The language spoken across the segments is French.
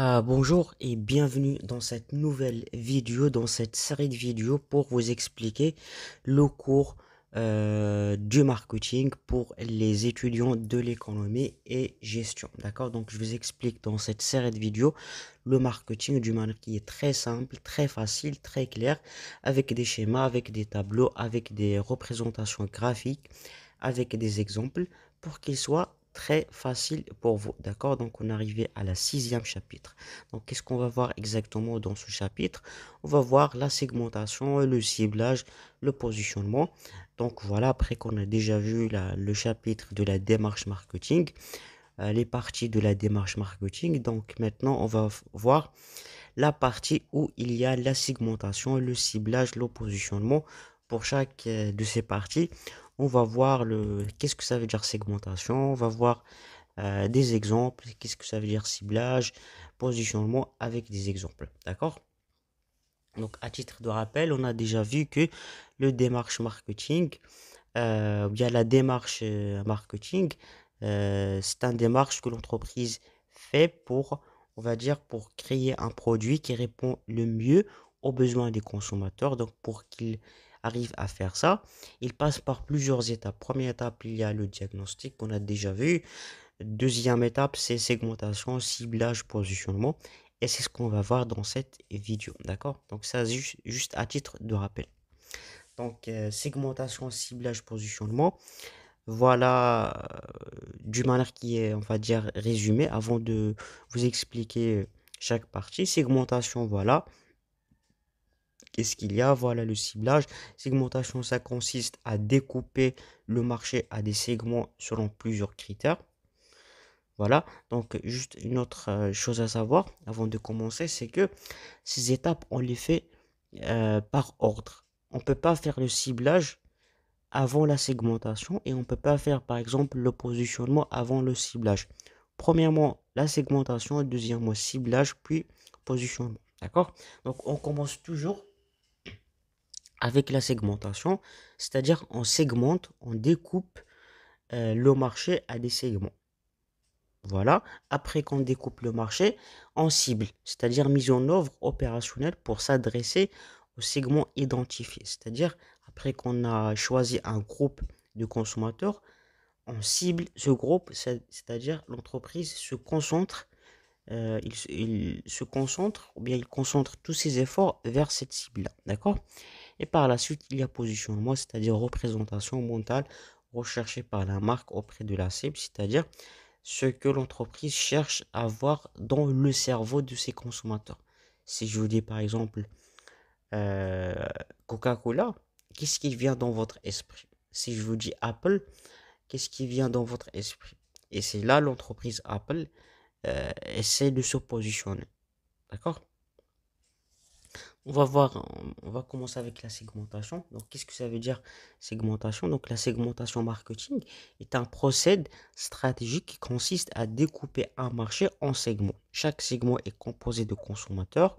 Euh, bonjour et bienvenue dans cette nouvelle vidéo, dans cette série de vidéos pour vous expliquer le cours euh, du marketing pour les étudiants de l'économie et gestion. D'accord Donc je vous explique dans cette série de vidéos le marketing du manière qui est très simple, très facile, très clair, avec des schémas, avec des tableaux, avec des représentations graphiques, avec des exemples pour qu'il soit très facile pour vous. D'accord Donc on est à la sixième chapitre. Donc qu'est-ce qu'on va voir exactement dans ce chapitre On va voir la segmentation, le ciblage, le positionnement. Donc voilà, après qu'on a déjà vu le chapitre de la démarche marketing, euh, les parties de la démarche marketing. Donc maintenant on va voir la partie où il y a la segmentation, le ciblage, le positionnement pour chaque euh, de ces parties. On va voir le qu'est-ce que ça veut dire segmentation. On va voir euh, des exemples. Qu'est-ce que ça veut dire ciblage, positionnement avec des exemples. D'accord Donc, à titre de rappel, on a déjà vu que le démarche marketing, euh, bien la démarche euh, marketing, euh, c'est une démarche que l'entreprise fait pour, on va dire, pour créer un produit qui répond le mieux aux besoins des consommateurs, donc pour qu'ils arrive à faire ça, il passe par plusieurs étapes. Première étape, il y a le diagnostic qu'on a déjà vu. Deuxième étape, c'est segmentation, ciblage, positionnement. Et c'est ce qu'on va voir dans cette vidéo. D'accord Donc ça, juste, à titre de rappel. Donc euh, segmentation, ciblage, positionnement. Voilà euh, du manière qui est, on va dire, résumé avant de vous expliquer chaque partie. Segmentation, voilà ce qu'il y a Voilà le ciblage. Segmentation, ça consiste à découper le marché à des segments selon plusieurs critères. Voilà, donc juste une autre euh, chose à savoir avant de commencer, c'est que ces étapes, on les fait euh, par ordre. On peut pas faire le ciblage avant la segmentation et on peut pas faire par exemple le positionnement avant le ciblage. Premièrement, la segmentation, deuxièmement, ciblage, puis positionnement. D'accord Donc on commence toujours avec la segmentation, c'est-à-dire on segmente, on découpe euh, le marché à des segments. Voilà, après qu'on découpe le marché, en cible, c'est-à-dire mise en œuvre opérationnelle pour s'adresser au segment identifié, c'est-à-dire après qu'on a choisi un groupe de consommateurs, on cible ce groupe, c'est-à-dire l'entreprise se concentre, euh, se concentre, ou bien il concentre tous ses efforts vers cette cible-là, d'accord et par la suite, il y a positionnement, c'est-à-dire représentation mentale recherchée par la marque auprès de la cible, c'est-à-dire ce que l'entreprise cherche à voir dans le cerveau de ses consommateurs. Si je vous dis par exemple euh, Coca-Cola, qu'est-ce qui vient dans votre esprit Si je vous dis Apple, qu'est-ce qui vient dans votre esprit Et c'est là l'entreprise Apple euh, essaie de se positionner. D'accord on va voir, euh, on va commencer avec la segmentation. Donc, qu'est-ce que ça veut dire segmentation Donc, la segmentation marketing est un procédé stratégique qui consiste à découper un marché en segments. Chaque segment est composé de consommateurs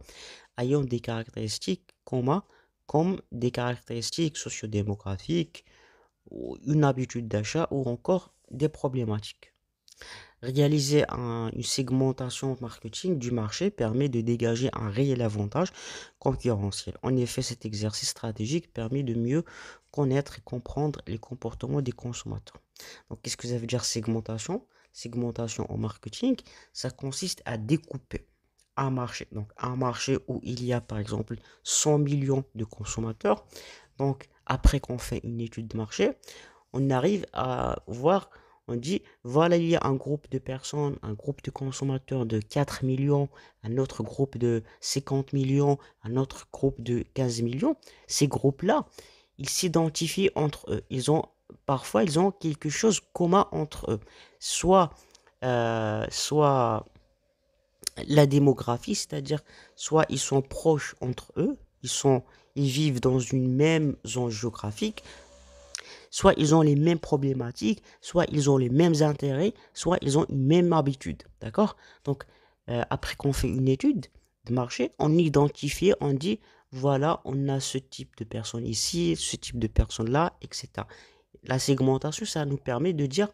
ayant des caractéristiques communes, comme des caractéristiques sociodémographiques, une habitude d'achat ou encore des problématiques. Réaliser une segmentation marketing du marché permet de dégager un réel avantage concurrentiel. En effet, cet exercice stratégique permet de mieux connaître et comprendre les comportements des consommateurs. Donc, qu'est-ce que ça veut dire segmentation Segmentation en marketing, ça consiste à découper un marché. Donc, un marché où il y a par exemple 100 millions de consommateurs. Donc, après qu'on fait une étude de marché, on arrive à voir on dit, voilà, il y a un groupe de personnes, un groupe de consommateurs de 4 millions, un autre groupe de 50 millions, un autre groupe de 15 millions. Ces groupes-là, ils s'identifient entre eux. Ils ont, parfois, ils ont quelque chose commun entre eux. Soit, euh, soit la démographie, c'est-à-dire, soit ils sont proches entre eux, ils sont, ils vivent dans une même zone géographique, soit ils ont les mêmes problématiques, soit ils ont les mêmes intérêts, soit ils ont une même habitude. D'accord Donc, euh, après qu'on fait une étude de marché, on identifie, on dit, voilà, on a ce type de personnes ici, ce type de personnes là, etc. La segmentation, ça nous permet de dire,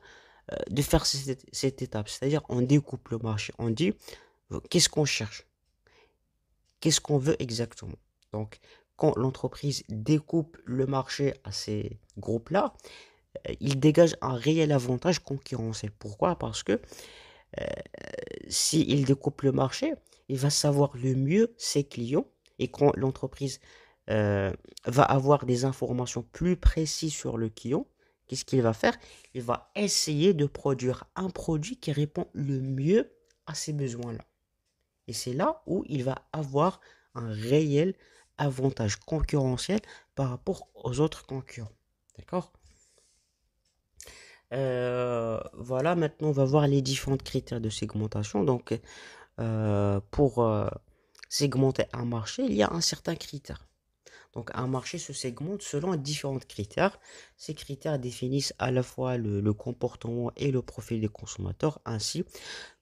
euh, de faire cette, étape. C'est-à-dire, on découpe le marché, on dit, euh, qu'est-ce qu'on cherche Qu'est-ce qu'on veut exactement Donc, quand l'entreprise découpe le marché à ces groupes-là, euh, il dégage un réel avantage concurrentiel. Pourquoi Parce que euh, si s'il découpe le marché, il va savoir le mieux ses clients et quand l'entreprise euh, va avoir des informations plus précises sur le client, qu'est-ce qu'il va faire Il va essayer de produire un produit qui répond le mieux à ses besoins-là. Et c'est là où il va avoir un réel avantage concurrentiel par rapport aux autres concurrents. D'accord euh, Voilà, maintenant on va voir les différents critères de segmentation. Donc, euh, pour euh, segmenter un marché, il y a un certain critère. Donc, un marché se segmente selon différents critères. Ces critères définissent à la fois le, le comportement et le profil des consommateurs, ainsi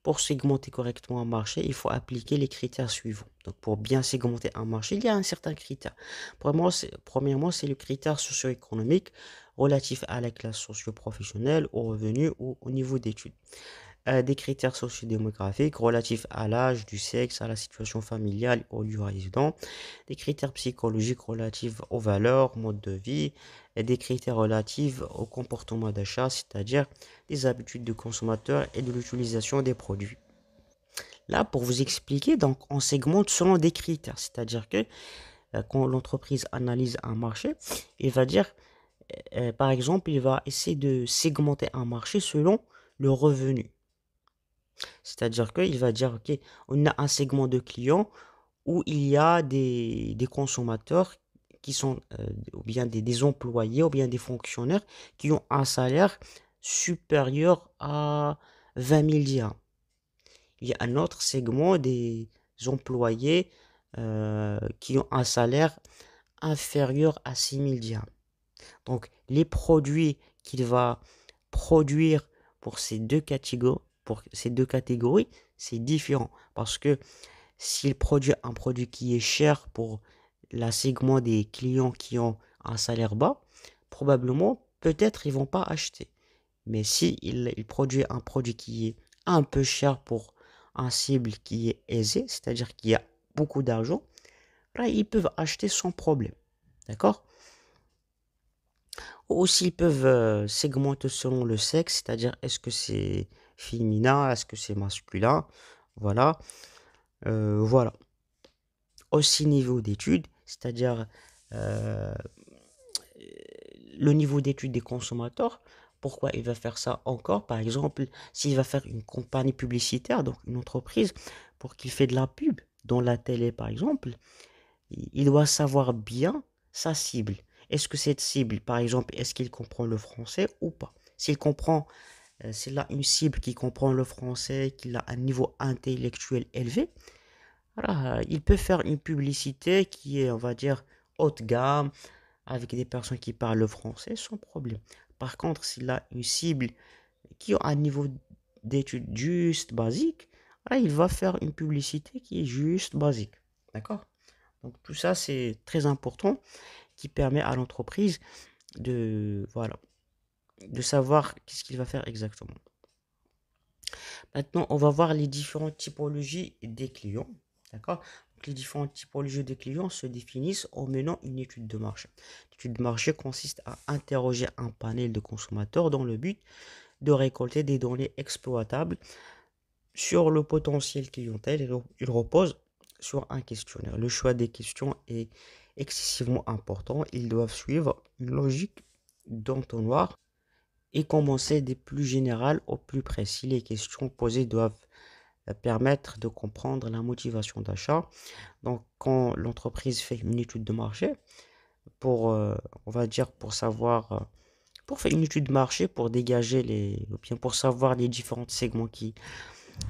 pour segmenter correctement un marché, il faut appliquer les critères suivants. Donc, pour bien segmenter un marché, il y a un certain critère. Premièrement, c'est le critère socio-économique relatif à la classe socio-professionnelle, au revenu ou au niveau d'études. Euh, des critères socio-démographiques relatifs à l'âge, du sexe, à la situation familiale, au lieu résident. Des critères psychologiques relatifs aux valeurs, mode de vie, des critères relatifs au comportement d'achat, c'est-à-dire des habitudes de consommateur et de l'utilisation des produits. Là, pour vous expliquer, donc, on segmente selon des critères, c'est-à-dire que euh, quand l'entreprise analyse un marché, il va dire, euh, euh, par exemple, il va essayer de segmenter un marché selon le revenu. C'est-à-dire qu'il va dire, OK, on a un segment de clients où il y a des, des consommateurs qui sont euh, ou bien des, employés ou bien des fonctionnaires qui ont un salaire supérieur à 20 000 dirhams. Il y a un autre segment des employés euh, qui ont un salaire inférieur à 6 000 dirhams. Donc les produits qu'il va produire pour ces deux catégories, pour ces deux catégories, c'est différent parce que s'il produit un produit qui est cher pour la segment des clients qui ont un salaire bas, probablement, peut-être, ils vont pas acheter. Mais si il, produit un produit qui est un peu cher pour un cible qui est aisé, c'est-à-dire y a beaucoup d'argent, là, ils peuvent acheter sans problème. D'accord Ou s'ils peuvent euh, segmenter selon le sexe, c'est-à-dire est-ce que c'est féminin, est-ce que c'est masculin, voilà. Euh, voilà. Aussi, niveau d'études, c'est-à-dire euh, le niveau d'études des consommateurs. Pourquoi il va faire ça encore Par exemple, s'il va faire une compagnie publicitaire, donc une entreprise, pour qu'il fait de la pub dans la télé, par exemple, il doit savoir bien sa cible. Est-ce que cette cible, par exemple, est-ce qu'il comprend le français ou pas S'il comprend, euh, s'il a une cible qui comprend le français, qu'il a un niveau intellectuel élevé, il peut faire une publicité qui est, on va dire, haute gamme, avec des personnes qui parlent le français sans problème. Par contre, s'il a une cible qui a un niveau d'études juste basique, il va faire une publicité qui est juste basique. D'accord Donc tout ça, c'est très important, qui permet à l'entreprise de, voilà, de savoir qu'est-ce qu'il va faire exactement. Maintenant, on va voir les différentes typologies des clients. D'accord les différentes typologies de clients se définissent en menant une étude de marché. L'étude de marché consiste à interroger un panel de consommateurs dans le but de récolter des données exploitables sur le potentiel clientèle. Il repose sur un questionnaire. Le choix des questions est excessivement important. Ils doivent suivre une logique d'entonnoir et commencer des plus générales aux plus précis. Les questions posées doivent permettre de comprendre la motivation d'achat. Donc, quand l'entreprise fait une étude de marché, pour, euh, on va dire, pour savoir, euh, pour faire une étude de marché, pour dégager les, bien pour savoir les différents segments qui,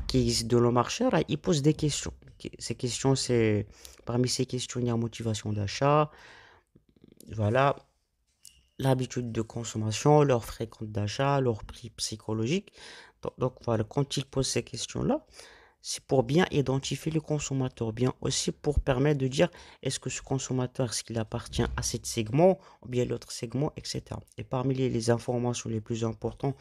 qui existent dans le marché, il pose des questions. Ces questions, c'est, parmi ces questionnaires motivation d'achat, voilà, l'habitude de consommation, leur fréquence d'achat, leur prix psychologique. Donc voilà, quand il pose ces questions-là, c'est pour bien identifier le consommateur, bien aussi pour permettre de dire est-ce que ce consommateur, est-ce qu'il appartient à cet segment ou bien l'autre segment, etc. Et parmi les, les informations les plus importantes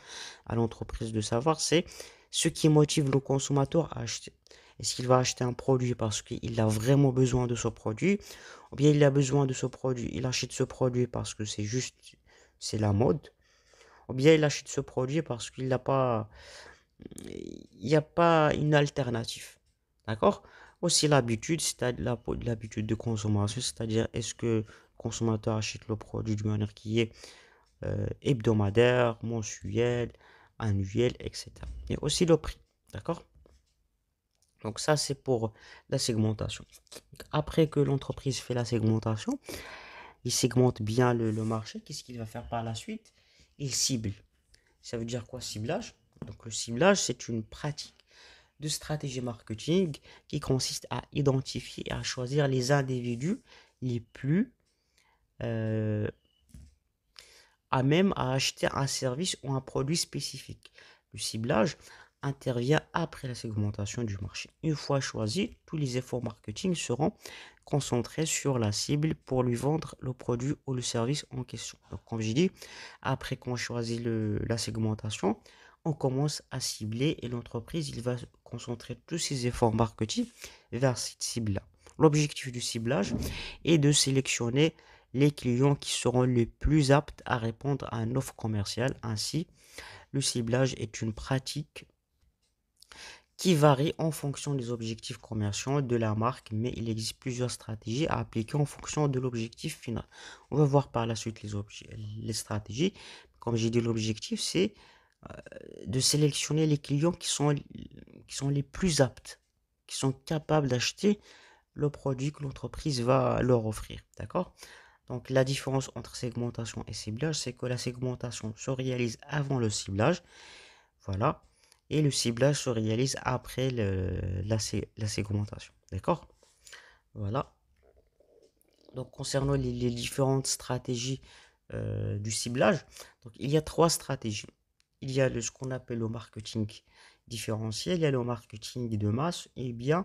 à l'entreprise de savoir, c'est ce qui motive le consommateur à acheter. Est-ce qu'il va acheter un produit parce qu'il a vraiment besoin de ce produit Ou bien il a besoin de ce produit, il achète ce produit parce que c'est juste, c'est la mode ou bien il achète ce produit parce qu'il n'a pas, il n'y a pas une alternative. D'accord Aussi l'habitude, c'est-à-dire l'habitude de consommation, c'est-à-dire est-ce que le consommateur achète le produit de manière qui est euh, hebdomadaire, mensuelle, annuel, etc. Et aussi le prix. D'accord donc ça, c'est pour la segmentation. Après que l'entreprise fait la segmentation, il segmente bien le marché. Qu'est-ce qu'il va faire par la suite cible. Ça veut dire quoi ciblage Donc le ciblage, c'est une pratique de stratégie marketing qui consiste à identifier et à choisir les individus les plus euh, à même à acheter un service ou un produit spécifique. Le ciblage intervient après la segmentation du marché. Une fois choisi, tous les efforts marketing seront concentrés sur la cible pour lui vendre le produit ou le service en question. Donc, comme j'ai dit, après qu'on choisit le, la segmentation, on commence à cibler et l'entreprise, il va concentrer tous ses efforts marketing vers cette cible-là. L'objectif du ciblage est de sélectionner les clients qui seront les plus aptes à répondre à une offre commerciale. Ainsi, le ciblage est une pratique qui varie en fonction des objectifs commerciaux de la marque, mais il existe plusieurs stratégies à appliquer en fonction de l'objectif final. On va voir par la suite les, les stratégies. Comme j'ai dit, l'objectif, c'est euh, de sélectionner les clients qui sont, qui sont les plus aptes, qui sont capables d'acheter le produit que l'entreprise va leur offrir. D'accord Donc la différence entre segmentation et ciblage, c'est que la segmentation se réalise avant le ciblage. Voilà et le ciblage se réalise après le, la, segmentation. D'accord Voilà. Donc concernant les, différentes stratégies euh, du ciblage, donc, il y a trois stratégies. Il y a le, ce qu'on appelle le marketing différentiel, il y a le marketing de masse, et bien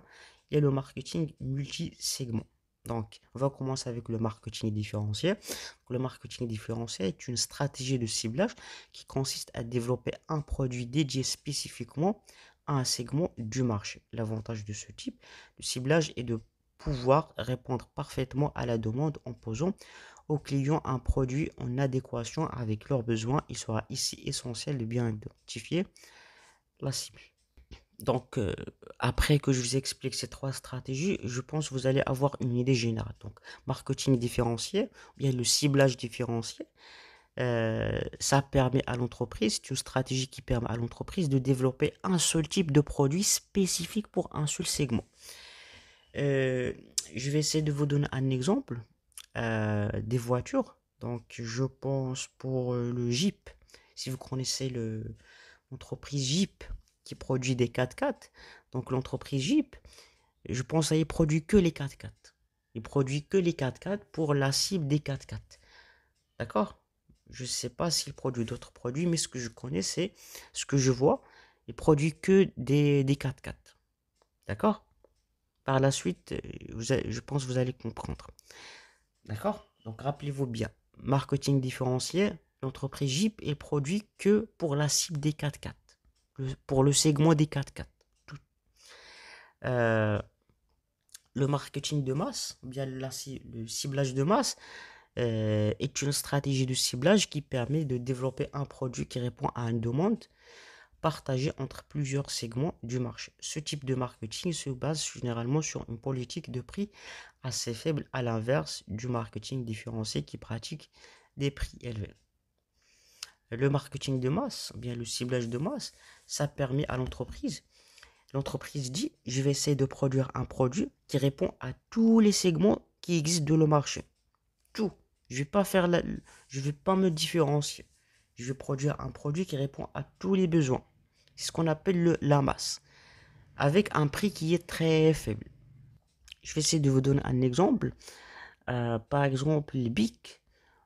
il y a le marketing multi-segment. Donc, on va commencer avec le marketing différencié. Le marketing différencié est une stratégie de ciblage qui consiste à développer un produit dédié spécifiquement à un segment du marché. L'avantage de ce type de ciblage est de pouvoir répondre parfaitement à la demande en posant aux clients un produit en adéquation avec leurs besoins. Il sera ici essentiel de bien identifier la cible. Donc, euh, après que je vous explique ces trois stratégies, je pense que vous allez avoir une idée générale. Donc, marketing différencié, ou bien le ciblage différencié, euh, ça permet à l'entreprise, c'est une stratégie qui permet à l'entreprise de développer un seul type de produit spécifique pour un seul segment. Euh, je vais essayer de vous donner un exemple des voitures. Donc, je pense pour le Jeep. Si vous connaissez l'entreprise Jeep, qui produit des 4x4, donc l'entreprise Jeep, je pense à il produit que les 4x4. Il produit que les 4x4 pour la cible des 4x4. D'accord Je sais pas s'il produit d'autres produits, mais ce que je connais, c'est ce que je vois, il produit que des, 4x4. D'accord Par la suite, euh, vous je pense vous allez comprendre. D'accord Donc rappelez-vous bien, marketing différencié, l'entreprise Jeep est produit que pour la cible des 4x4 pour le segment des 4x4. Euh, le marketing de masse, bien le ciblage de masse, euh, est une stratégie de ciblage qui permet de développer un produit qui répond à une demande partagée entre plusieurs segments du marché. Ce type de marketing se base généralement sur une politique de prix assez faible, à l'inverse du marketing différencié qui pratique des prix élevés. Le marketing de masse, bien le ciblage de masse, ça permet à l'entreprise, l'entreprise dit, je vais essayer de produire un produit qui répond à tous les segments qui existent de le marché. Tout. Je vais pas faire je vais pas me différencier. Je vais produire un produit qui répond à tous les besoins. C'est ce qu'on appelle la masse. Avec un prix qui est très faible. Je vais essayer de vous donner un exemple. Euh, par exemple, BIC.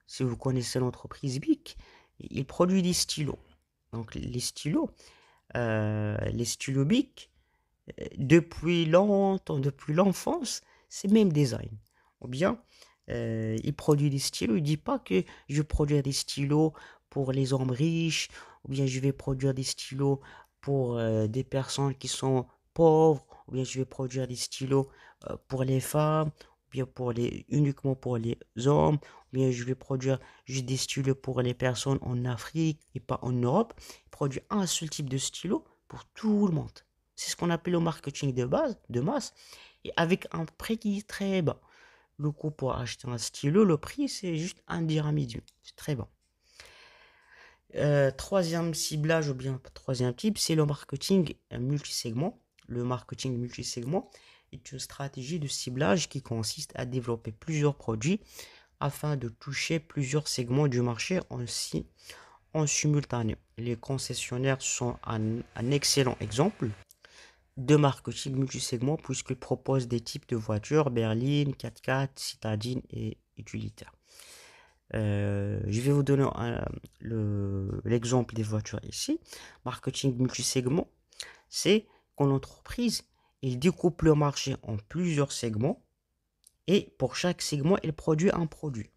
Si vous connaissez l'entreprise BIC, il produit des stylos. Donc les stylos, euh, les stylobiques, euh, depuis longtemps, depuis l'enfance, c'est même design. Ou bien, euh, il produit des stylos. Il ne dit pas que je produis des stylos pour les hommes riches, ou bien je vais produire des stylos pour des personnes qui sont pauvres, ou bien je vais produire des stylos pour les femmes, pour les, uniquement pour les hommes, bien je vais produire juste des stylos pour les personnes en Afrique et pas en Europe. produit un seul type de stylo pour tout le monde. C'est ce qu'on appelle le marketing de base, de masse, et avec un prix qui est très bas. Le coût pour acheter un stylo, le prix, c'est juste un dirham C'est très bon euh, troisième ciblage ou bien troisième type, c'est le marketing multisegment. Le marketing multisegment, une stratégie de ciblage qui consiste à développer plusieurs produits afin de toucher plusieurs segments du marché en simultané. Les concessionnaires sont un, excellent exemple de marketing multisegment puisqu'ils proposent des types de voitures, berline, 4x4, citadine et utilitaires. Euh, je vais vous donner l'exemple des voitures ici. Marketing multisegment, c'est qu'on entreprise, il découpe le marché en plusieurs segments et pour chaque segment, il produit un produit.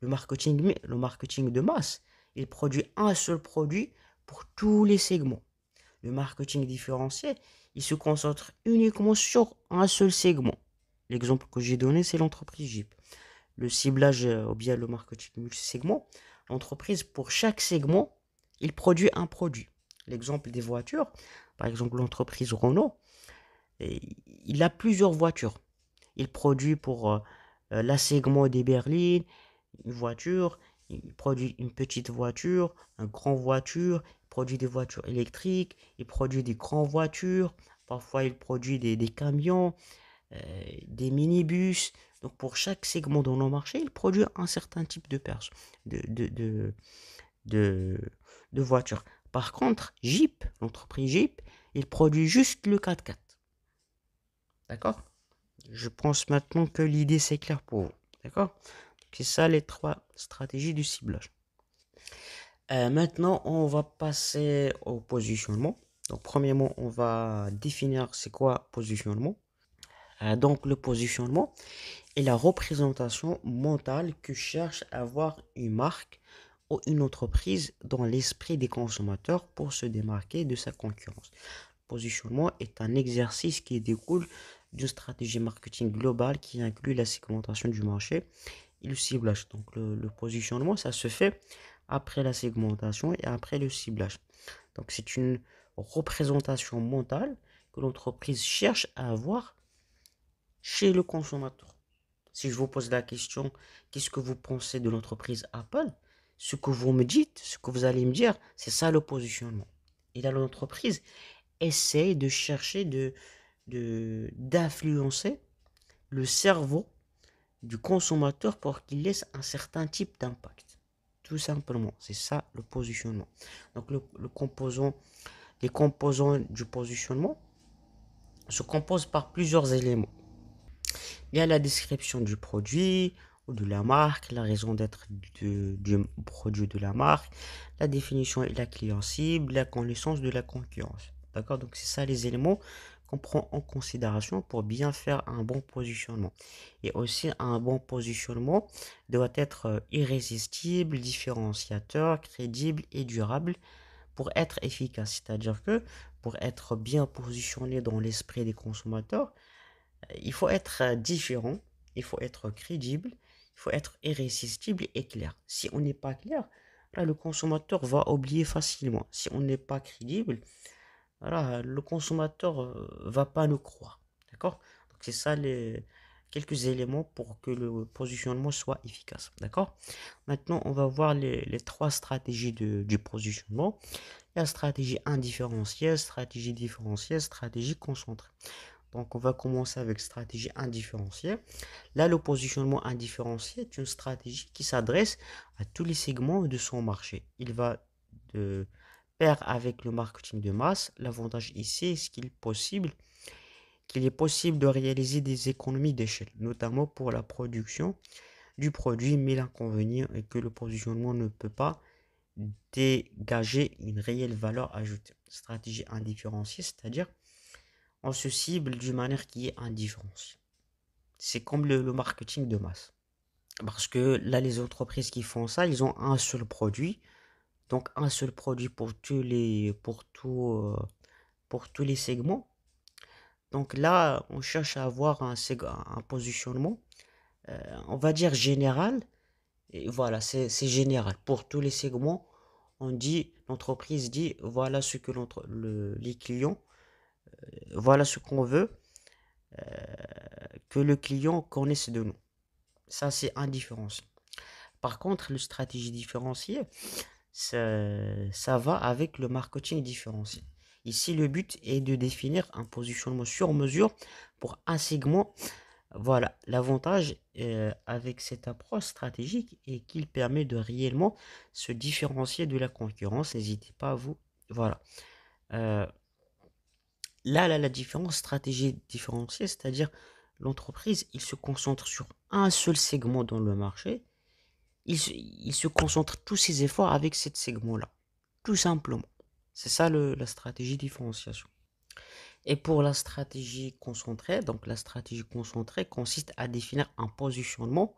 Le marketing, le marketing de masse, il produit un seul produit pour tous les segments. Le marketing différencié, il se concentre uniquement sur un seul segment. L'exemple que j'ai donné, c'est l'entreprise Jeep. Le ciblage euh, ou bien le marketing multi-segment, l'entreprise, pour chaque segment, il produit un produit. L'exemple des voitures, par exemple l'entreprise Renault, il a plusieurs voitures. Il produit pour euh, euh, la segment des berlines une voiture, il produit une petite voiture, une grande voiture, il produit des voitures électriques, il produit des grandes voitures, parfois il produit des, camions, euh, des minibus. Donc pour chaque segment dans le marché, il produit un certain type de, voiture. de, de, voitures. Par contre, Jeep, l'entreprise Jeep, il produit juste le 4x4. D'accord Je pense maintenant que l'idée c'est clair pour vous. D'accord C'est ça les trois stratégies du ciblage. Euh, maintenant, on va passer au positionnement. Donc, premièrement, on va définir c'est quoi positionnement. Euh, donc, le positionnement est la représentation mentale que cherche à avoir une marque ou une entreprise dans l'esprit des consommateurs pour se démarquer de sa concurrence positionnement est un exercice qui découle d'une stratégie marketing globale qui inclut la segmentation du marché et le ciblage. Donc le, positionnement, ça se fait après la segmentation et après le ciblage. Donc c'est une représentation mentale que l'entreprise cherche à avoir chez le consommateur. Si je vous pose la question, qu'est-ce que vous pensez de l'entreprise Apple Ce que vous me dites, ce que vous allez me dire, c'est ça le positionnement. Et là, l'entreprise, essaye de chercher de d'influencer le cerveau du consommateur pour qu'il laisse un certain type d'impact. Tout simplement, c'est ça le positionnement. Donc le, composant, les composants du positionnement se composent par plusieurs éléments. Il y a la description du produit ou de la marque, la raison d'être du produit de la marque, la définition et la client cible, la connaissance de la concurrence. D'accord Donc c'est ça les éléments qu'on prend en considération pour bien faire un bon positionnement. Et aussi un bon positionnement doit être euh, irrésistible, différenciateur, crédible et durable pour être efficace. C'est-à-dire que pour être bien positionné dans l'esprit des consommateurs, euh, il faut être euh, différent, il faut être crédible, il faut être irrésistible et clair. Si on n'est pas clair, le consommateur va oublier facilement. Si on n'est pas crédible, voilà, le consommateur euh, va pas nous croire. D'accord Donc c'est ça les quelques éléments pour que le positionnement soit efficace. D'accord Maintenant, on va voir les, trois stratégies de, du positionnement. La stratégie indifférenciée, stratégie différenciée, stratégie concentrée. Donc, on va commencer avec stratégie indifférenciée. Là, le positionnement indifférencié est une stratégie qui s'adresse à tous les segments de son marché. Il va de, avec le marketing de masse. L'avantage ici, ce qu'il est possible qu'il est possible de réaliser des économies d'échelle, notamment pour la production du produit, mais l'inconvénient est que le positionnement ne peut pas dégager une réelle valeur ajoutée. Stratégie indifférenciée, c'est-à-dire on se cible d'une manière qui est indifférenciée. C'est comme le, marketing de masse. Parce que là, les entreprises qui font ça, ils ont un seul produit, donc un seul produit pour tous les, pour tout, euh, pour tous les segments. Donc là, on cherche à avoir un, un positionnement, euh, on va dire général. Et voilà, c'est général. Pour tous les segments, on dit, l'entreprise dit, voilà ce que le, les clients, euh, voilà ce qu'on veut que le client connaisse de nous. Ça, c'est indifférence. Par contre, le stratégie différenciée, ça, va avec le marketing différencié. Ici, le but est de définir un positionnement sur mesure pour un segment. Voilà, l'avantage euh, avec cette approche stratégique est qu'il permet de réellement se différencier de la concurrence. N'hésitez pas à vous. Voilà. Euh, là, là, la différence stratégie différenciée, c'est-à-dire l'entreprise, il se concentre sur un seul segment dans le marché il, se concentre tous ses efforts avec cette segment-là. Tout simplement. C'est ça la stratégie différenciation. Et pour la stratégie concentrée, donc la stratégie concentrée consiste à définir un positionnement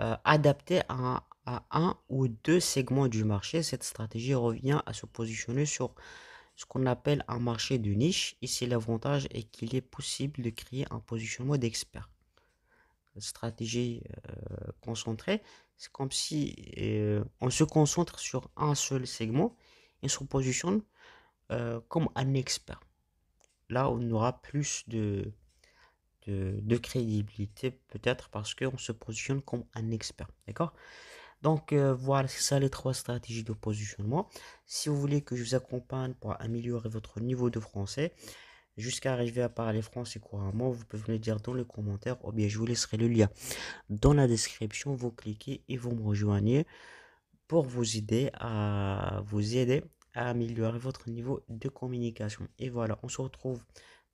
euh, adapté à, un ou deux segments du marché. Cette stratégie revient à se positionner sur ce qu'on appelle un marché de niche. Ici, l'avantage est qu'il est possible de créer un positionnement d'expert stratégie euh, concentrée, c'est comme si euh, on se concentre sur un seul segment et se positionne euh, comme un expert. Là, on aura plus de, de, crédibilité, peut-être parce qu'on se positionne comme un expert. D'accord donc voilà, c'est ça les trois stratégies de positionnement. Si vous voulez que je vous accompagne pour améliorer votre niveau de français, jusqu'à arriver à parler français couramment, vous pouvez me le dire dans les commentaires ou bien je vous laisserai le lien dans la description. Vous cliquez et vous me rejoignez pour vous aider à vous aider à améliorer votre niveau de communication. Et voilà, on se retrouve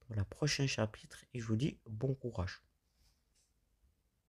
dans le prochain chapitre et je vous dis bon courage.